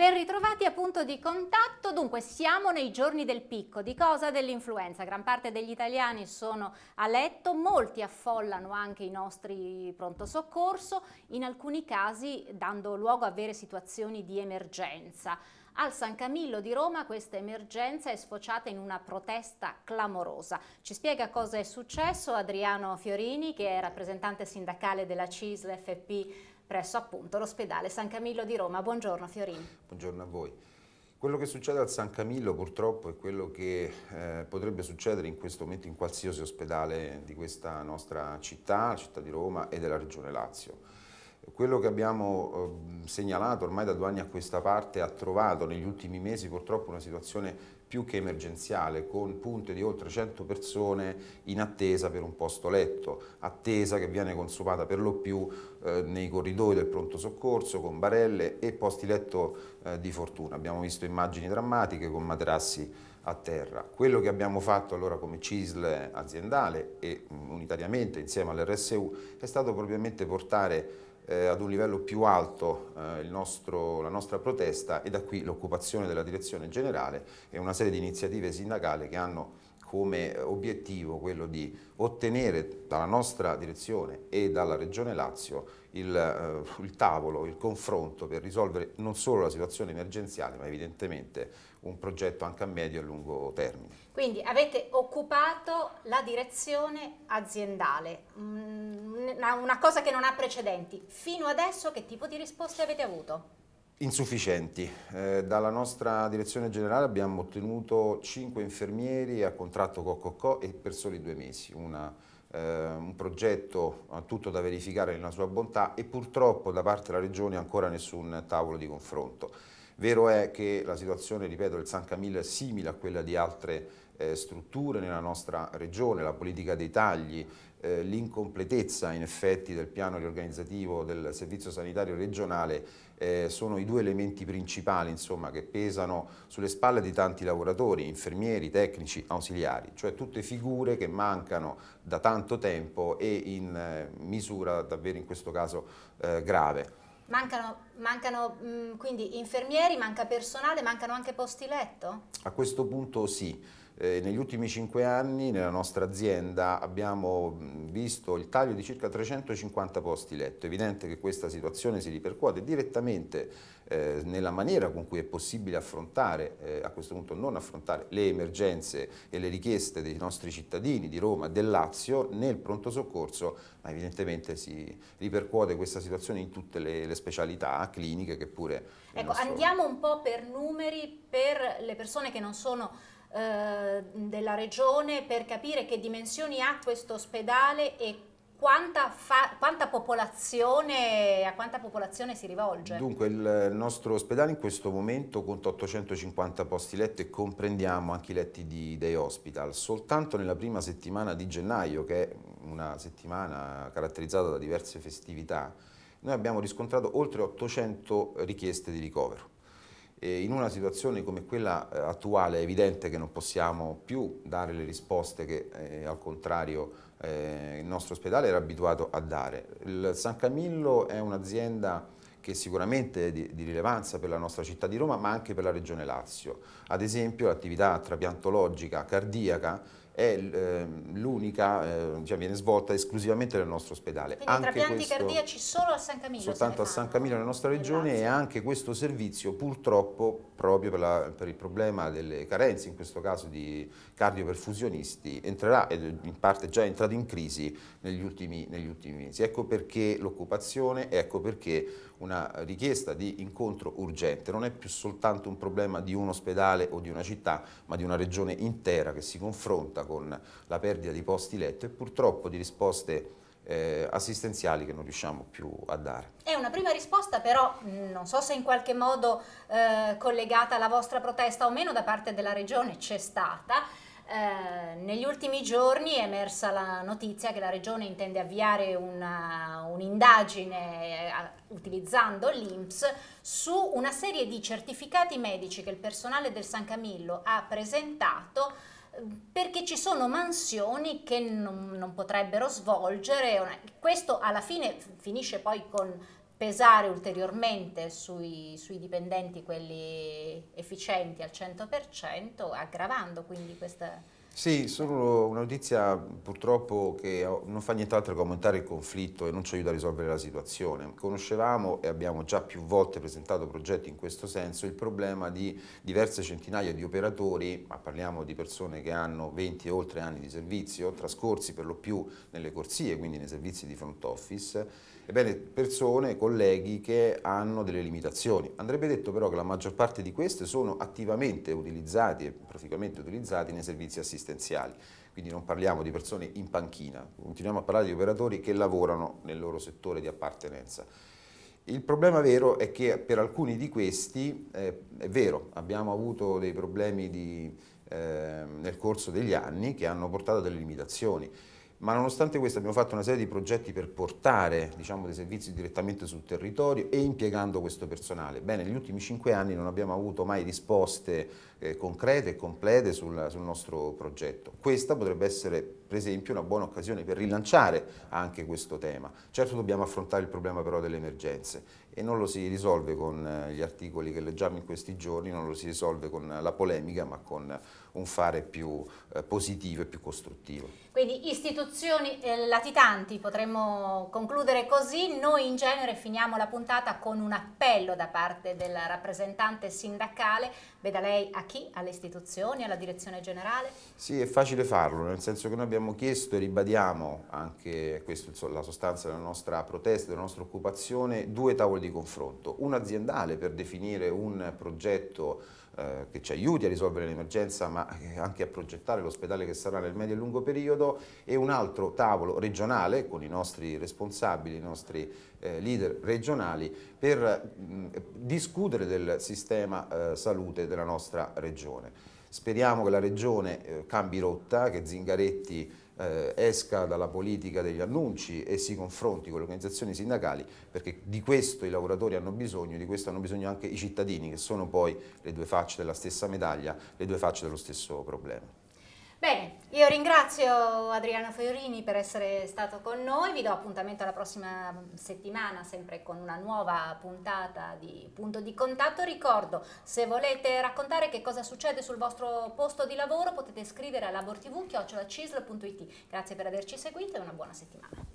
Ben ritrovati a punto di contatto, dunque siamo nei giorni del picco, di cosa? Dell'influenza, gran parte degli italiani sono a letto, molti affollano anche i nostri pronto soccorso, in alcuni casi dando luogo a vere situazioni di emergenza. Al San Camillo di Roma questa emergenza è sfociata in una protesta clamorosa. Ci spiega cosa è successo Adriano Fiorini, che è rappresentante sindacale della CISL FP presso appunto l'ospedale San Camillo di Roma. Buongiorno Fiorini. Buongiorno a voi. Quello che succede al San Camillo purtroppo è quello che eh, potrebbe succedere in questo momento in qualsiasi ospedale di questa nostra città, città di Roma e della regione Lazio. Quello che abbiamo ehm, segnalato ormai da due anni a questa parte ha trovato negli ultimi mesi purtroppo una situazione più che emergenziale con punte di oltre 100 persone in attesa per un posto letto, attesa che viene consumata per lo più eh, nei corridoi del pronto soccorso con barelle e posti letto eh, di fortuna. Abbiamo visto immagini drammatiche con materassi a terra. Quello che abbiamo fatto allora come CISL aziendale e mm, unitariamente insieme all'RSU è stato propriamente portare eh, ad un livello più alto eh, nostro, la nostra protesta e da qui l'occupazione della direzione generale e una serie di iniziative sindacali che hanno come obiettivo quello di ottenere dalla nostra direzione e dalla Regione Lazio il, eh, il, tavolo, il confronto per risolvere non solo la situazione emergenziale ma evidentemente un progetto anche a medio e lungo termine. Quindi avete occupato la direzione aziendale, mm, una cosa che non ha precedenti. Fino adesso che tipo di risposte avete avuto? Insufficienti. Eh, dalla nostra direzione generale abbiamo ottenuto 5 infermieri a contratto COCOCO e per soli due mesi. Una, eh, un progetto eh, tutto da verificare nella sua bontà e purtroppo da parte della Regione ancora nessun tavolo di confronto. Vero è che la situazione, ripeto, del San Camillo è simile a quella di altre eh, strutture nella nostra regione, la politica dei tagli, eh, l'incompletezza in effetti del piano riorganizzativo del servizio sanitario regionale eh, sono i due elementi principali insomma, che pesano sulle spalle di tanti lavoratori, infermieri, tecnici, ausiliari, cioè tutte figure che mancano da tanto tempo e in eh, misura davvero in questo caso eh, grave. Mancano, mancano mh, mm, quindi infermieri, manca personale, mancano anche posti letto? A questo punto sì. Eh, negli ultimi cinque anni nella nostra azienda abbiamo visto il taglio di circa 350 posti letto. È evidente che questa situazione si ripercuote direttamente eh, nella maniera con cui è possibile affrontare, eh, a questo punto non affrontare, le emergenze e le richieste dei nostri cittadini di Roma e del Lazio nel pronto soccorso, ma evidentemente si ripercuote questa situazione in tutte le, le specialità cliniche che pure... Ecco, nostro... andiamo un po' per numeri per le persone che non sono eh, della regione per capire che dimensioni ha questo ospedale e quanta, quanta a quanta popolazione si rivolge? Dunque il nostro ospedale in questo momento conta 850 posti letto e comprendiamo anche i letti di day hospital. Soltanto nella prima settimana di gennaio, che è una settimana caratterizzata da diverse festività, noi abbiamo riscontrato oltre 800 richieste di ricovero in una situazione come quella eh, attuale è evidente che non possiamo più dare le risposte che eh, al contrario eh, il nostro ospedale era abituato a dare. Il San Camillo è un'azienda che sicuramente è di, di, rilevanza per la nostra città di Roma ma anche per la regione Lazio. Ad esempio l'attività trapiantologica cardiaca è ehm, l'unica, diciamo, viene svolta esclusivamente nel nostro ospedale. Quindi anche trapianti questo, cardiaci solo a San Camillo? Soltanto a San Camillo nella nostra regione e anche questo servizio purtroppo proprio per, la, per, il problema delle carenze, in questo caso di cardioperfusionisti, entrerà ed in parte già è entrato in crisi negli ultimi, negli ultimi mesi. Ecco perché l'occupazione, ecco perché una richiesta di incontro urgente non è più soltanto un problema di un ospedale o di una città, ma di una regione intera che si confronta con la perdita di posti letto e purtroppo di risposte eh, assistenziali che non riusciamo più a dare. È una prima risposta però, mm, non so se in qualche modo eh, collegata alla vostra protesta o meno da parte della Regione c'è stata, eh, negli ultimi giorni è emersa la notizia che la Regione intende avviare un'indagine un eh, utilizzando l'INPS su una serie di certificati medici che il personale del San Camillo ha presentato perché ci sono mansioni che non, non potrebbero svolgere, questo alla fine finisce poi con pesare ulteriormente sui, sui, dipendenti, quelli efficienti al 100%, aggravando quindi questa... Sì, solo una notizia purtroppo che non fa nient'altro che aumentare il conflitto e non ci aiuta a risolvere la situazione. Conoscevamo e abbiamo già più volte presentato progetti in questo senso il problema di diverse centinaia di operatori, ma parliamo di persone che hanno 20 e oltre anni di servizio, trascorsi per lo più nelle corsie, quindi nei servizi di front office, ebbene persone, colleghi che hanno delle limitazioni. Andrebbe detto però che la maggior parte di queste sono attivamente utilizzati e praticamente utilizzati nei servizi assistenziali assistenziali, quindi non parliamo di persone in panchina, continuiamo a parlare di operatori che lavorano nel loro settore di appartenenza. Il problema vero è che per alcuni di questi, eh, è vero, abbiamo avuto dei problemi di, eh, nel corso degli anni che hanno portato a delle limitazioni, ma nonostante questo abbiamo fatto una serie di progetti per portare diciamo, dei servizi direttamente sul territorio e impiegando questo personale. Bene, negli ultimi cinque anni non abbiamo avuto mai risposte eh, concrete e complete sul, sul nostro progetto. Questa potrebbe essere per esempio una buona occasione per rilanciare anche questo tema. Certo dobbiamo affrontare il problema però delle emergenze e non lo si risolve con eh, gli articoli che leggiamo in questi giorni, non lo si risolve con la polemica ma con un fare più eh, positivo e più costruttivo. Quindi istituzioni eh, latitanti, potremmo concludere così, noi in genere finiamo la puntata con un appello da parte del rappresentante sindacale, veda lei a chi? Alle istituzioni, alla direzione generale? Sì, è facile farlo, nel senso che noi abbiamo abbiamo chiesto e ribadiamo, anche questa è la sostanza della nostra protesta, della nostra occupazione, due tavoli di confronto, un aziendale per definire un progetto eh, che ci aiuti a risolvere l'emergenza ma anche a progettare l'ospedale che sarà nel medio e lungo periodo e un altro tavolo regionale con i nostri responsabili, i nostri eh, leader regionali per mh, mm, discutere del sistema eh, salute della nostra regione. Speriamo che la Regione eh, cambi rotta, che Zingaretti eh, esca dalla politica degli annunci e si confronti con le organizzazioni sindacali perché di questo i lavoratori hanno bisogno, di questo hanno bisogno anche i cittadini che sono poi le due facce della stessa medaglia, le due facce dello stesso problema. Bene, io ringrazio Adriano Fiorini per essere stato con noi, vi do appuntamento alla prossima settimana sempre con una nuova puntata di Punto di Contatto. Ricordo, se volete raccontare che cosa succede sul vostro posto di lavoro potete scrivere a labortv.it. Grazie per averci seguito e una buona settimana.